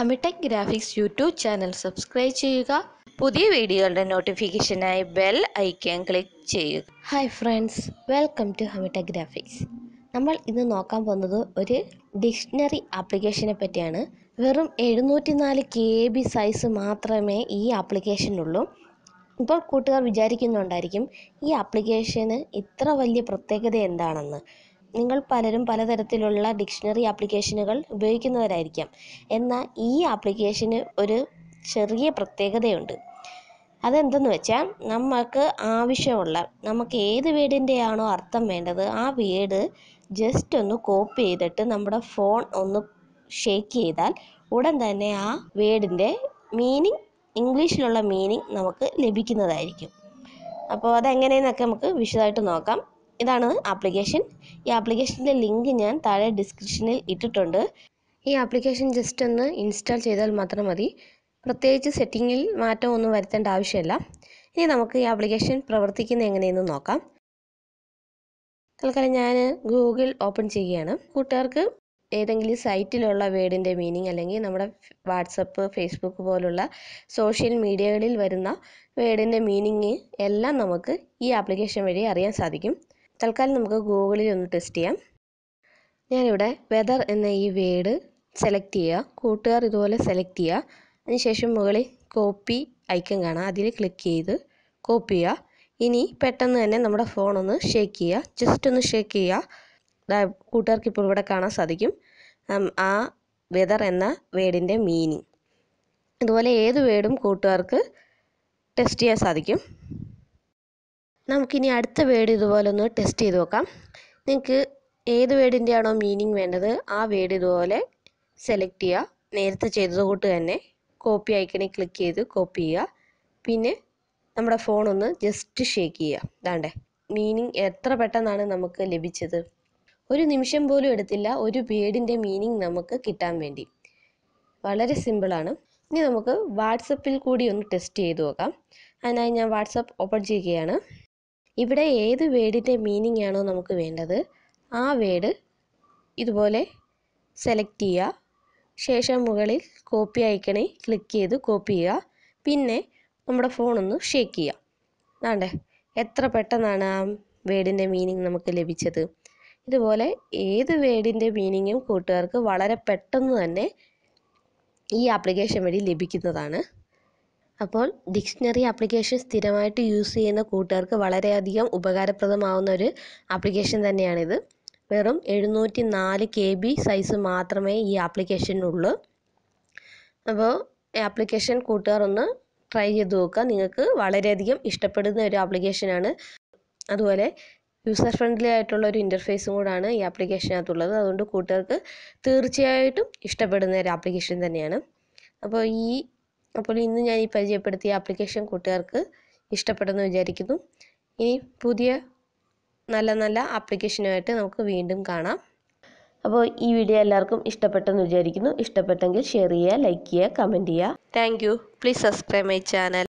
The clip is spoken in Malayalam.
ഹമിടെക് ഗ്രാഫിക്സ് യൂട്യൂബ് ചാനൽ സബ്സ്ക്രൈബ് ചെയ്യുക പുതിയ വീഡിയോകളുടെ നോട്ടിഫിക്കേഷനായി ബെൽ ഐക്കൺ ക്ലിക്ക് ചെയ്യുക hi friends welcome to Hamitech graphics നമ്മൾ ഇന്ന് നോക്കാൻ പോകുന്നത് ഒരു ഡിക്ഷണറി ആപ്ലിക്കേഷനെ പറ്റിയാണ് വെറും എഴുന്നൂറ്റി നാല് കെ ബി സൈസ് മാത്രമേ ഈ ആപ്ലിക്കേഷനുള്ളൂ ഇപ്പോൾ കൂട്ടുകാർ വിചാരിക്കുന്നുണ്ടായിരിക്കും ഈ ആപ്ലിക്കേഷന് ഇത്ര വലിയ പ്രത്യേകത എന്താണെന്ന് നിങ്ങൾ പലരും പലതരത്തിലുള്ള ഡിക്ഷണറി ആപ്ലിക്കേഷനുകൾ ഉപയോഗിക്കുന്നവരായിരിക്കാം എന്നാൽ ഈ ആപ്ലിക്കേഷന് ഒരു ചെറിയ പ്രത്യേകതയുണ്ട് അതെന്തെന്ന് വെച്ചാൽ നമുക്ക് ആവശ്യമുള്ള നമുക്ക് ഏത് വേഡിൻ്റെയാണോ അർത്ഥം വേണ്ടത് ആ വീട് ജസ്റ്റ് ഒന്ന് കോപ്പി ചെയ്തിട്ട് നമ്മുടെ ഫോൺ ഒന്ന് ഷേക്ക് ചെയ്താൽ ഉടൻ തന്നെ ആ വീടിൻ്റെ മീനിങ് ഇംഗ്ലീഷിലുള്ള മീനിങ് നമുക്ക് ലഭിക്കുന്നതായിരിക്കും അപ്പോൾ അതെങ്ങനെയെന്നൊക്കെ നമുക്ക് വിശദമായിട്ട് നോക്കാം ഇതാണ് ആപ്ലിക്കേഷൻ ഈ ആപ്ലിക്കേഷൻ്റെ ലിങ്ക് ഞാൻ താഴെ ഡിസ്ക്രിപ്ഷനിൽ ഇട്ടിട്ടുണ്ട് ഈ ആപ്ലിക്കേഷൻ ജസ്റ്റ് ഒന്ന് ഇൻസ്റ്റാൾ ചെയ്താൽ മാത്രം മതി പ്രത്യേകിച്ച് സെറ്റിങ്ങിൽ മാറ്റം ഒന്നും വരുത്തേണ്ട ആവശ്യമില്ല ഇനി നമുക്ക് ഈ ആപ്ലിക്കേഷൻ പ്രവർത്തിക്കുന്ന എങ്ങനെയെന്ന് നോക്കാം തൽക്കാലം ഞാൻ ഗൂഗിൾ ഓപ്പൺ ചെയ്യുകയാണ് കൂട്ടുകാർക്ക് ഏതെങ്കിലും സൈറ്റിലുള്ള വേർഡിൻ്റെ മീനിങ് അല്ലെങ്കിൽ നമ്മുടെ വാട്സപ്പ് ഫേസ്ബുക്ക് പോലുള്ള സോഷ്യൽ മീഡിയകളിൽ വരുന്ന വേർഡിൻ്റെ മീനിങ് എല്ലാം നമുക്ക് ഈ ആപ്ലിക്കേഷൻ വഴി അറിയാൻ സാധിക്കും തൽക്കാലം നമുക്ക് ഗൂഗിളിൽ ഒന്ന് ടെസ്റ്റ് ചെയ്യാം ഞാനിവിടെ വെതർ എന്ന ഈ വേഡ് സെലക്ട് ചെയ്യുക കൂട്ടുകാർ ഇതുപോലെ സെലക്ട് ചെയ്യുക അതിനുശേഷം മുകളിൽ കോപ്പി ഐക്കൺ കാണാം അതിൽ ക്ലിക്ക് ചെയ്ത് കോപ്പി ചെയ്യുക ഇനി പെട്ടെന്ന് തന്നെ നമ്മുടെ ഫോൺ ഒന്ന് ഷേക്ക് ചെയ്യുക ജസ്റ്റ് ഒന്ന് ഷേക്ക് ചെയ്യുക കൂട്ടുകാർക്ക് ഇപ്പോൾ ഇവിടെ കാണാൻ സാധിക്കും ആ വെതർ എന്ന വേഡിൻ്റെ മീനിങ് അതുപോലെ ഏത് വേഡും കൂട്ടുകാർക്ക് ടെസ്റ്റ് ചെയ്യാൻ സാധിക്കും നമുക്കിനി അടുത്ത വേഡ് ഇതുപോലെ ഒന്ന് ടെസ്റ്റ് ചെയ്ത് നോക്കാം നിങ്ങൾക്ക് ഏത് വേഡിൻ്റെ ആണോ മീനിങ് വേണ്ടത് ആ വേഡ് ഇതുപോലെ സെലക്ട് ചെയ്യുക നേരത്തെ ചെയ്തത് കൂട്ട് തന്നെ കോപ്പി ഐക്കണിൽ ക്ലിക്ക് ചെയ്ത് കോപ്പി ചെയ്യുക പിന്നെ നമ്മുടെ ഫോൺ ഒന്ന് ജസ്റ്റ് ഷേക്ക് ചെയ്യുക ഇതാണ്ടേ മീനിങ് എത്ര പെട്ടെന്നാണ് നമുക്ക് ലഭിച്ചത് ഒരു നിമിഷം പോലും എടുത്തില്ല ഒരു വേഡിൻ്റെ മീനിങ് നമുക്ക് കിട്ടാൻ വേണ്ടി വളരെ സിമ്പിളാണ് ഇനി നമുക്ക് വാട്സപ്പിൽ കൂടി ഒന്ന് ടെസ്റ്റ് ചെയ്ത് നോക്കാം അതിനായി ഞാൻ വാട്സപ്പ് ഓപ്പൺ ചെയ്യുകയാണ് ഇവിടെ ഏത് വേഡിൻ്റെ മീനിങ് ആണോ നമുക്ക് വേണ്ടത് ആ വേഡ് ഇതുപോലെ സെലക്ട് ചെയ്യുക ശേഷം മുകളിൽ കോപ്പി അയക്കണേ ക്ലിക്ക് ചെയ്ത് കോപ്പി ചെയ്യുക പിന്നെ നമ്മുടെ ഫോണൊന്ന് ഷേക്ക് ചെയ്യുക അതാണ്ട് എത്ര പെട്ടെന്നാണ് ആ വേഡിൻ്റെ മീനിങ് നമുക്ക് ലഭിച്ചത് ഇതുപോലെ ഏത് വേഡിൻ്റെ മീനിങ്ങും കൂട്ടുകാർക്ക് വളരെ പെട്ടെന്ന് തന്നെ ഈ ആപ്ലിക്കേഷൻ വഴി ലഭിക്കുന്നതാണ് അപ്പോൾ ഡിക്ഷണറി ആപ്ലിക്കേഷൻ സ്ഥിരമായിട്ട് യൂസ് ചെയ്യുന്ന കൂട്ടുകാർക്ക് വളരെയധികം ഉപകാരപ്രദമാവുന്ന ഒരു ആപ്ലിക്കേഷൻ തന്നെയാണിത് വെറും എഴുന്നൂറ്റി നാല് കെ ബി സൈസ് മാത്രമേ ഈ ആപ്ലിക്കേഷനുള്ളൂ അപ്പോൾ ആപ്ലിക്കേഷൻ കൂട്ടുകാർ ഒന്ന് ട്രൈ ചെയ്ത് നോക്കുക നിങ്ങൾക്ക് വളരെയധികം ഇഷ്ടപ്പെടുന്ന ഒരു ആപ്ലിക്കേഷനാണ് അതുപോലെ യൂസർ ഫ്രണ്ട്ലി ആയിട്ടുള്ള ഒരു ഇൻ്റർഫേസും കൂടാണ് ഈ ആപ്ലിക്കേഷനകത്തുള്ളത് അതുകൊണ്ട് കൂട്ടുകാർക്ക് തീർച്ചയായിട്ടും ഇഷ്ടപ്പെടുന്ന ഒരു ആപ്ലിക്കേഷൻ തന്നെയാണ് അപ്പോൾ ഈ അപ്പോൾ ഇന്ന് ഞാൻ ഈ പരിചയപ്പെടുത്തിയ ആപ്ലിക്കേഷൻ കൂട്ടുകാർക്ക് ഇഷ്ടപ്പെടുന്നു വിചാരിക്കുന്നു ഇനി പുതിയ നല്ല നല്ല ആപ്ലിക്കേഷനുമായിട്ട് നമുക്ക് വീണ്ടും കാണാം അപ്പോൾ ഈ വീഡിയോ എല്ലാവർക്കും ഇഷ്ടപ്പെട്ടെന്ന് വിചാരിക്കുന്നു ഇഷ്ടപ്പെട്ടെങ്കിൽ ഷെയർ ചെയ്യുക ലൈക്ക് ചെയ്യുക കമൻറ്റ് ചെയ്യുക thank you please subscribe my channel